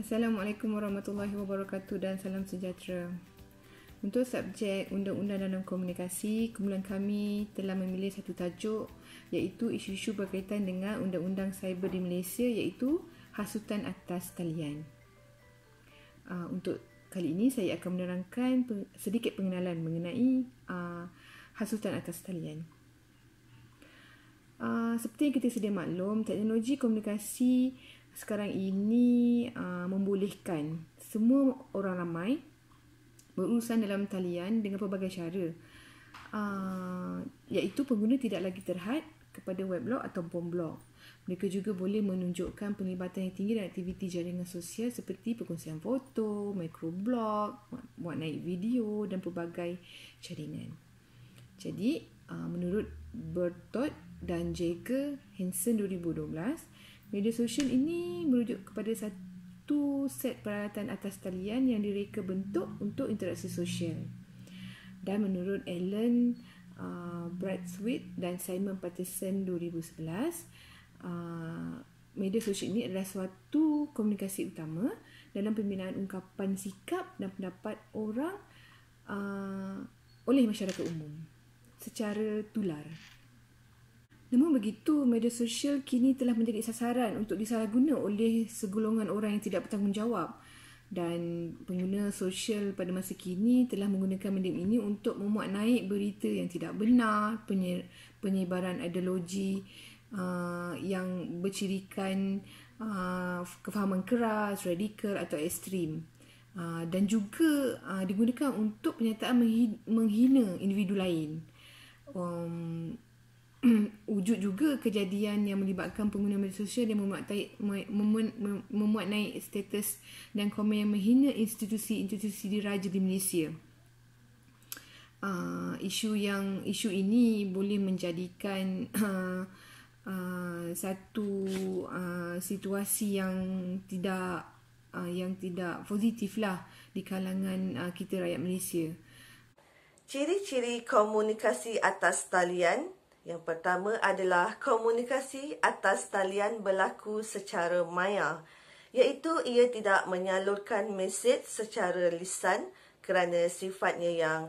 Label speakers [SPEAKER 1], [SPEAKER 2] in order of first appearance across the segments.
[SPEAKER 1] Assalamualaikum warahmatullahi wabarakatuh dan salam sejahtera. Untuk subjek undang-undang dalam komunikasi, kumpulan kami telah memilih satu tajuk iaitu isu-isu berkaitan dengan undang-undang cyber di Malaysia iaitu hasutan atas talian. Ah, untuk kali ini saya akan menerangkan sedikit pengenalan mengenai ah, hasutan atas talian. Uh, seperti yang kita sedia maklum, teknologi komunikasi sekarang ini uh, membolehkan semua orang ramai berurusan dalam talian dengan pelbagai cara uh, iaitu pengguna tidak lagi terhad kepada weblog atau bom blog. Mereka juga boleh menunjukkan penglibatan yang tinggi dalam aktiviti jaringan sosial seperti perkongsian foto, microblog, buat naik video dan pelbagai jaringan. Jadi, uh, menurut Bertot dan Jager Hansen 2012, Media sosial ini merujuk kepada satu set peralatan atas talian yang direka bentuk untuk interaksi sosial. Dan menurut Alan uh, Bradswit dan Simon Patterson 2011, uh, media sosial ini adalah suatu komunikasi utama dalam pembinaan ungkapan sikap dan pendapat orang uh, oleh masyarakat umum secara tular. Namun begitu, media sosial kini telah menjadi sasaran untuk disalahguna oleh segolongan orang yang tidak bertanggungjawab dan pengguna sosial pada masa kini telah menggunakan medium ini untuk memuat naik berita yang tidak benar, penyebaran ideologi uh, yang bercirikan uh, kefahaman keras, radikal atau ekstrim uh, dan juga uh, digunakan untuk penyataan menghina individu lain. Um, wujud juga kejadian yang melibatkan pengguna media sosial dan memuat, taik, memuat, memuat naik status dan komen yang menghina institusi-institusi diraja di Malaysia. Uh, isu yang isu ini boleh menjadikan uh, uh, satu uh, situasi yang tidak uh, yang tidak positif lah di kalangan uh, kita rakyat Malaysia.
[SPEAKER 2] Ciri-ciri komunikasi atas talian yang pertama adalah komunikasi atas talian berlaku secara maya iaitu ia tidak menyalurkan mesej secara lisan kerana sifatnya yang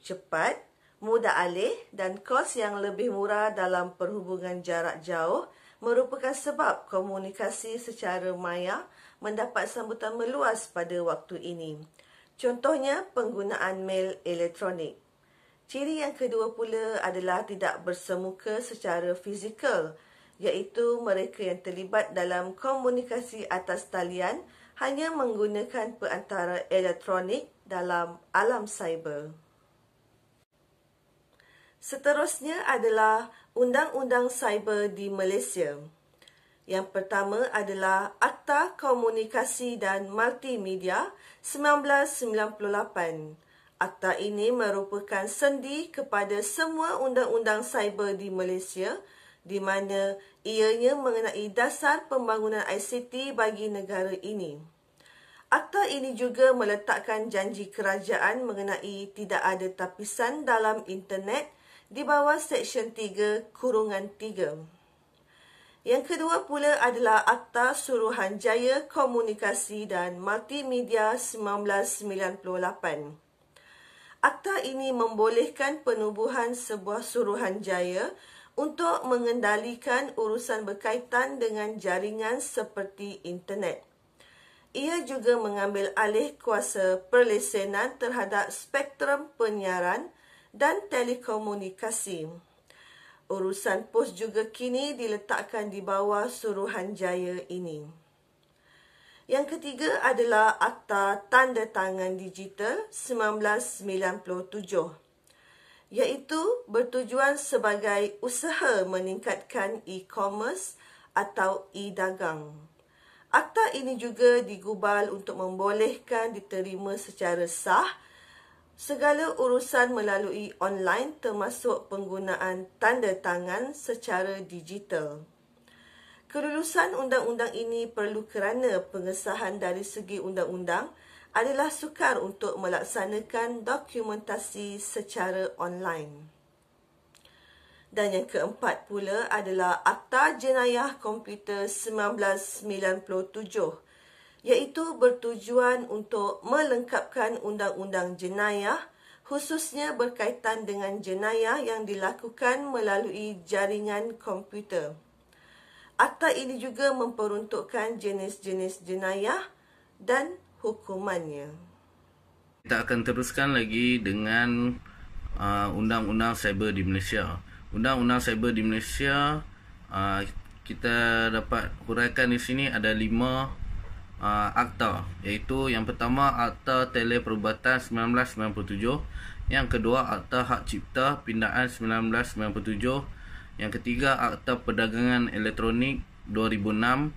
[SPEAKER 2] cepat, mudah alih dan kos yang lebih murah dalam perhubungan jarak jauh merupakan sebab komunikasi secara maya mendapat sambutan meluas pada waktu ini. Contohnya penggunaan mail elektronik. Ciri yang kedua pula adalah tidak bersemuka secara fizikal iaitu mereka yang terlibat dalam komunikasi atas talian hanya menggunakan perantara elektronik dalam alam cyber. Seterusnya adalah undang-undang cyber di Malaysia. Yang pertama adalah Akta Komunikasi dan Multimedia 1998 Akta ini merupakan sendi kepada semua undang-undang cyber di Malaysia di mana ianya mengenai dasar pembangunan ICT bagi negara ini. Akta ini juga meletakkan janji kerajaan mengenai tidak ada tapisan dalam internet di bawah Seksyen 3 Kurungan 3. Yang kedua pula adalah Akta Suruhanjaya Komunikasi dan Multimedia 1998. Akta ini membolehkan penubuhan sebuah suruhanjaya untuk mengendalikan urusan berkaitan dengan jaringan seperti internet. Ia juga mengambil alih kuasa perlesenan terhadap spektrum penyiaran dan telekomunikasi. Urusan pos juga kini diletakkan di bawah suruhanjaya ini. Yang ketiga adalah Akta Tanda Tangan Digital 1997 iaitu bertujuan sebagai usaha meningkatkan e-commerce atau e-dagang. Akta ini juga digubal untuk membolehkan diterima secara sah segala urusan melalui online termasuk penggunaan tanda tangan secara digital. Kelulusan undang-undang ini perlu kerana pengesahan dari segi undang-undang adalah sukar untuk melaksanakan dokumentasi secara online. Dan yang keempat pula adalah Akta Jenayah Komputer 1997 iaitu bertujuan untuk melengkapkan undang-undang jenayah khususnya berkaitan dengan jenayah yang dilakukan melalui jaringan komputer. Akta ini juga memperuntukkan jenis-jenis jenayah dan hukumannya.
[SPEAKER 3] Kita akan teruskan lagi dengan uh, undang-undang cyber di Malaysia. Undang-undang cyber di Malaysia uh, kita dapat huraikan di sini ada lima uh, akta iaitu yang pertama Akta Teleperubatan 1997, yang kedua Akta Hak Cipta Pindaan 1997, yang ketiga Akta Perdagangan Elektronik 2006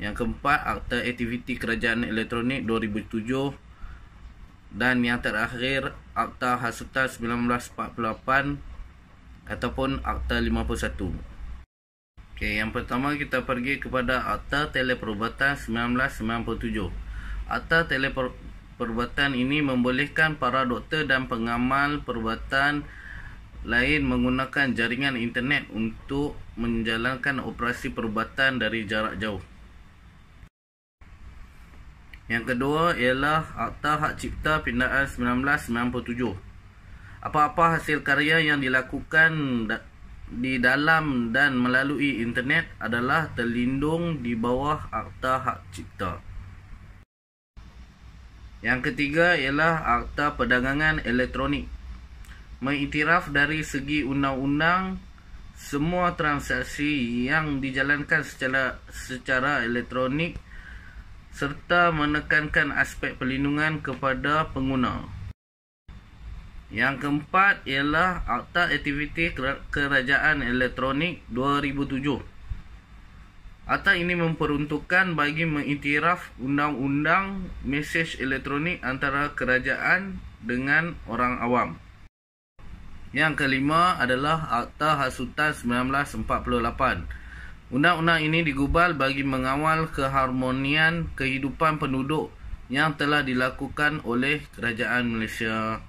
[SPEAKER 3] Yang keempat Akta Aktiviti Kerajaan Elektronik 2007 Dan yang terakhir Akta Hasutan 1948 Ataupun Akta 51 okay, Yang pertama kita pergi kepada Akta Teleperubatan 1997 Akta Teleperubatan ini membolehkan para doktor dan pengamal perubatan lain menggunakan jaringan internet untuk menjalankan operasi perubatan dari jarak jauh. Yang kedua ialah Akta Hak Cipta Pindaan 1997. Apa-apa hasil karya yang dilakukan di dalam dan melalui internet adalah terlindung di bawah Akta Hak Cipta. Yang ketiga ialah Akta Perdagangan Elektronik 1999 mengiktiraf dari segi undang-undang semua transaksi yang dijalankan secara secara elektronik serta menekankan aspek pelindungan kepada pengguna. Yang keempat ialah Akta Aktiviti Kerajaan Elektronik 2007. Akta ini memperuntukkan bagi mengiktiraf undang-undang mesej elektronik antara kerajaan dengan orang awam. Yang kelima adalah Akta Hasutan 1948. Undang-undang ini digubal bagi mengawal keharmonian kehidupan penduduk yang telah dilakukan oleh Kerajaan Malaysia.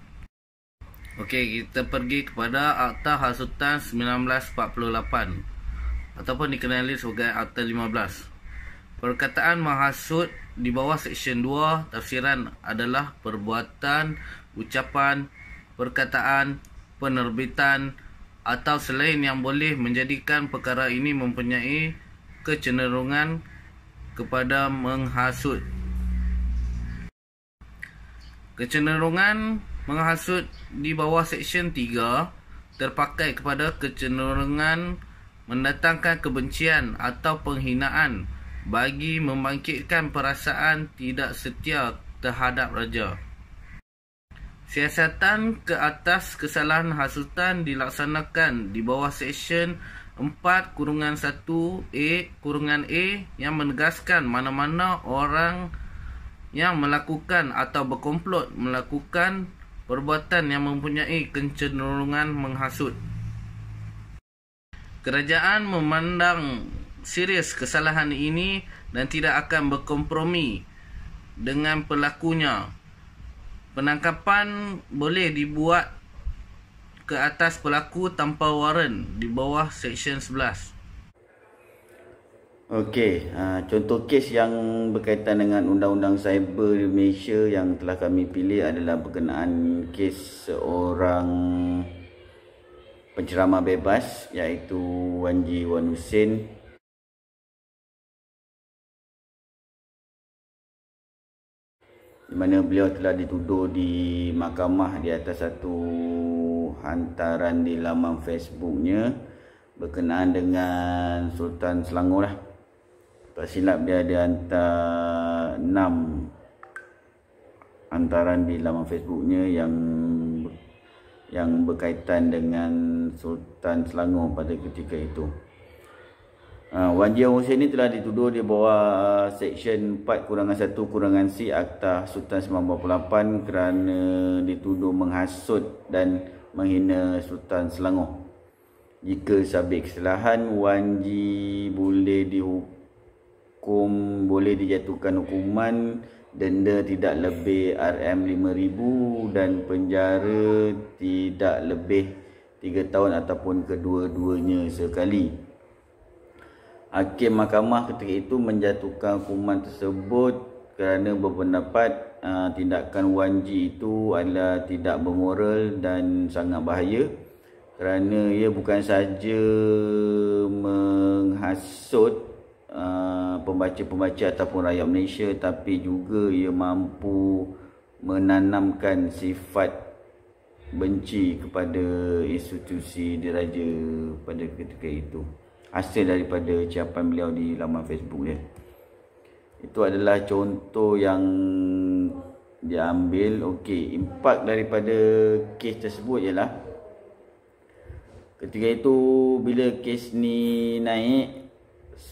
[SPEAKER 3] Okey, kita pergi kepada Akta Hasutan 1948 ataupun dikenali sebagai Akta 15. Perkataan mahasud di bawah Seksyen 2 tafsiran adalah perbuatan, ucapan, perkataan, penerbitan atau selain yang boleh menjadikan perkara ini mempunyai kecenderungan kepada menghasut kecenderungan menghasut di bawah seksyen 3 terpakai kepada kecenderungan mendatangkan kebencian atau penghinaan bagi membangkitkan perasaan tidak setia terhadap raja Siasatan ke atas kesalahan hasutan dilaksanakan di bawah Seksyen 4-1A-A yang menegaskan mana-mana orang yang melakukan atau berkomplot melakukan perbuatan yang mempunyai kecenderungan menghasut. Kerajaan memandang serius kesalahan ini dan tidak akan berkompromi dengan pelakunya Penangkapan boleh dibuat ke atas pelaku tanpa waran di bawah Seksyen 11.
[SPEAKER 4] Okey, ha, contoh kes yang berkaitan dengan Undang-Undang Cyber di Malaysia yang telah kami pilih adalah berkenaan kes seorang
[SPEAKER 2] penceramah bebas iaitu Wanji Wanusin. Wan di mana beliau telah
[SPEAKER 4] dituduh di mahkamah di atas satu hantaran di laman Facebooknya berkenaan dengan Sultan Selangor lah. Tak silap dia ada hantar enam hantaran di laman Facebooknya yang yang berkaitan dengan Sultan Selangor pada ketika itu. Wan Jia Hussein ni telah dituduh di bawah uh, Seksyen 4 kurangan 1 kurangan C Akta Sultan 1948 kerana dituduh menghasut dan menghina Sultan Selangor. Jika sabit kesalahan, Wan Ji boleh dihukum, boleh dijatuhkan hukuman denda tidak lebih RM5,000 dan penjara tidak lebih 3 tahun ataupun kedua-duanya sekali. Hakim mahkamah ketika itu menjatuhkan hukuman tersebut kerana berpendapat uh, tindakan wanji itu adalah tidak bermoral dan sangat bahaya kerana ia bukan sahaja menghasut uh, pembaca-pembaca ataupun rakyat Malaysia tapi juga ia mampu menanamkan sifat benci kepada institusi diraja pada ketika itu hasil daripada ucapan beliau di laman Facebook dia. Itu adalah contoh yang diambil. Okey, impak daripada kes tersebut ialah ketika itu bila kes ni naik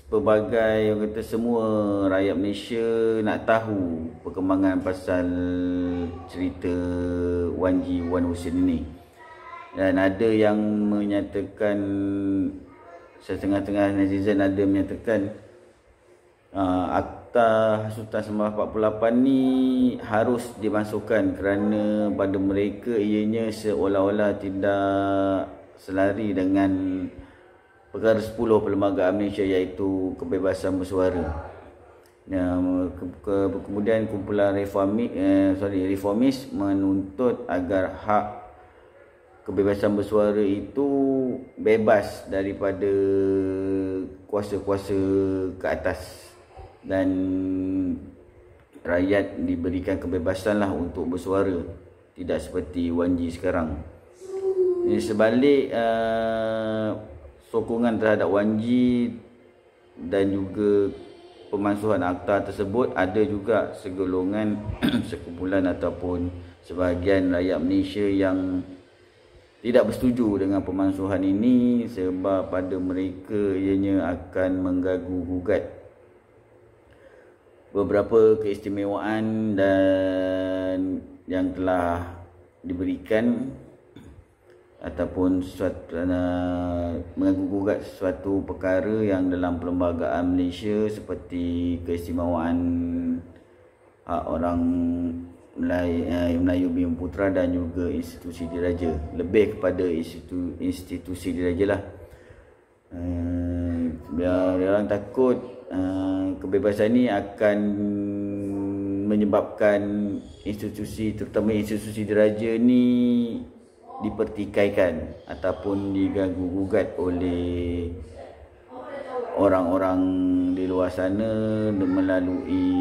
[SPEAKER 4] pelbagai yang kata semua rakyat Malaysia nak tahu perkembangan pasal cerita Wanji Ji Wan Husin ini. Dan ada yang menyatakan setengah-tengah netizen ada menyatakan uh, ah, Akta Sultan Sembah 48 ni harus dimasukkan kerana pada mereka ianya seolah-olah tidak selari dengan perkara 10 perlembagaan Malaysia iaitu kebebasan bersuara. Ya, kemudian kumpulan reformi, eh, sorry, reformis menuntut agar hak kebebasan bersuara itu bebas daripada kuasa-kuasa ke atas dan rakyat diberikan kebebasan lah untuk bersuara tidak seperti wanji sekarang ini sebalik uh, sokongan terhadap wanji dan juga pemansuhan akta tersebut ada juga segolongan sekumpulan ataupun sebahagian rakyat Malaysia yang tidak bersetuju dengan pemansuhan ini sebab pada mereka ianya akan mengganggu gugat beberapa keistimewaan dan yang telah diberikan ataupun sesuatu uh, mengganggu gugat sesuatu perkara yang dalam perlembagaan Malaysia seperti keistimewaan hak orang Melayu eh, Bimbing Putra dan juga institusi diraja lebih kepada institu, institusi diraja lah eh, Dia biar orang takut uh, kebebasan ini akan menyebabkan institusi terutama institusi diraja ni dipertikaikan ataupun diganggu gugat oleh orang-orang di luar sana melalui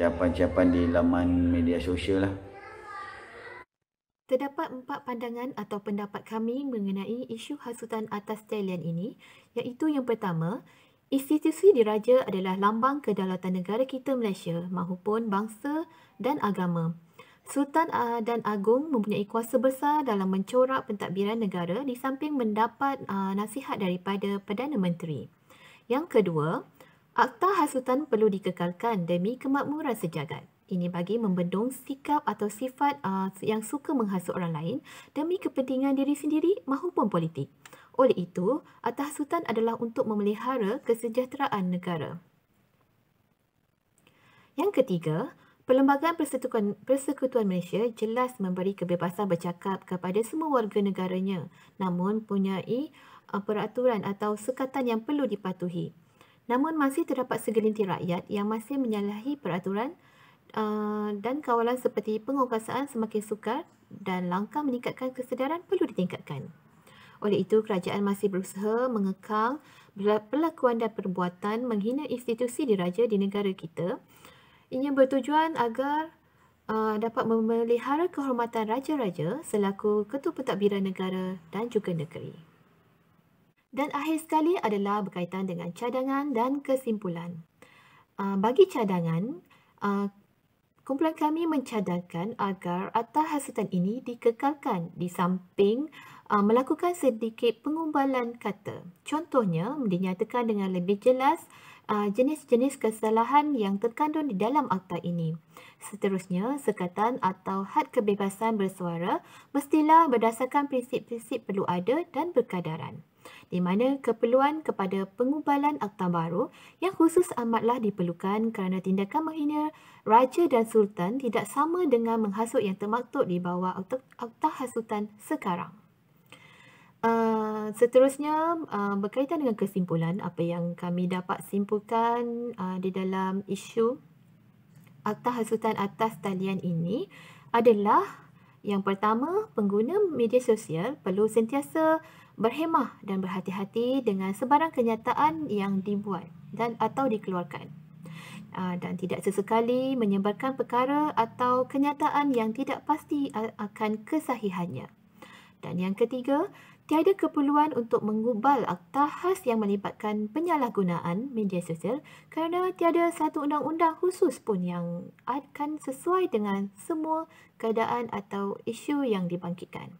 [SPEAKER 4] capan-capan di laman media sosial lah.
[SPEAKER 5] Terdapat empat pandangan atau pendapat kami mengenai isu hasutan atas talian ini iaitu yang pertama, institusi diraja adalah lambang kedaulatan negara kita Malaysia mahupun bangsa dan agama. Sultan ah, dan Agong mempunyai kuasa besar dalam mencorak pentadbiran negara di samping mendapat ah, nasihat daripada Perdana Menteri. Yang kedua, Akta hasutan perlu dikekalkan demi kemakmuran sejagat. Ini bagi membendung sikap atau sifat uh, yang suka menghasut orang lain demi kepentingan diri sendiri mahupun politik. Oleh itu, akta hasutan adalah untuk memelihara kesejahteraan negara. Yang ketiga, Perlembagaan Persekutuan, Persekutuan Malaysia jelas memberi kebebasan bercakap kepada semua warga negaranya namun punyai uh, peraturan atau sekatan yang perlu dipatuhi namun masih terdapat segelintir rakyat yang masih menyalahi peraturan uh, dan kawalan seperti penguasaan semakin sukar dan langkah meningkatkan kesedaran perlu ditingkatkan. Oleh itu, kerajaan masih berusaha mengekang perlakuan dan perbuatan menghina institusi diraja di negara kita. ini bertujuan agar uh, dapat memelihara kehormatan raja-raja selaku ketua pentadbiran negara dan juga negeri. Dan akhir sekali adalah berkaitan dengan cadangan dan kesimpulan. Ah, bagi cadangan, ah, kumpulan kami mencadangkan agar atas hasutan ini dikekalkan di samping ah, melakukan sedikit pengumbalan kata. Contohnya, dinyatakan dengan lebih jelas jenis-jenis kesalahan yang terkandung di dalam akta ini. Seterusnya, sekatan atau had kebebasan bersuara mestilah berdasarkan prinsip-prinsip perlu ada dan berkadaran di mana keperluan kepada pengubalan akta baru yang khusus amatlah diperlukan kerana tindakan menghina raja dan sultan tidak sama dengan menghasut yang termaktub di bawah akta, hasutan sekarang. Uh, seterusnya uh, berkaitan dengan kesimpulan apa yang kami dapat simpulkan uh, di dalam isu akta hasutan atas talian ini adalah yang pertama, pengguna media sosial perlu sentiasa berhemah dan berhati-hati dengan sebarang kenyataan yang dibuat dan atau dikeluarkan. Ah, dan tidak sesekali menyebarkan perkara atau kenyataan yang tidak pasti akan kesahihannya. Dan yang ketiga, tiada keperluan untuk mengubal akta khas yang melibatkan penyalahgunaan media sosial kerana tiada satu undang-undang khusus pun yang akan sesuai dengan semua keadaan atau isu yang dibangkitkan.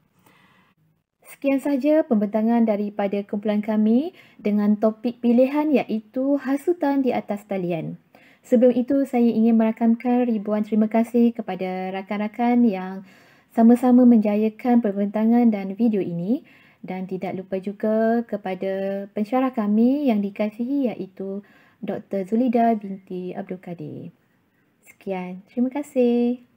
[SPEAKER 5] Sekian sahaja pembentangan daripada kumpulan kami dengan topik pilihan iaitu hasutan di atas talian. Sebelum itu, saya ingin merakamkan ribuan terima kasih kepada rakan-rakan yang sama-sama menjayakan perbentangan dan video ini dan tidak lupa juga kepada pensyarah kami yang dikasihi iaitu Dr. Zulida binti Abdul Kadir. Sekian, terima kasih.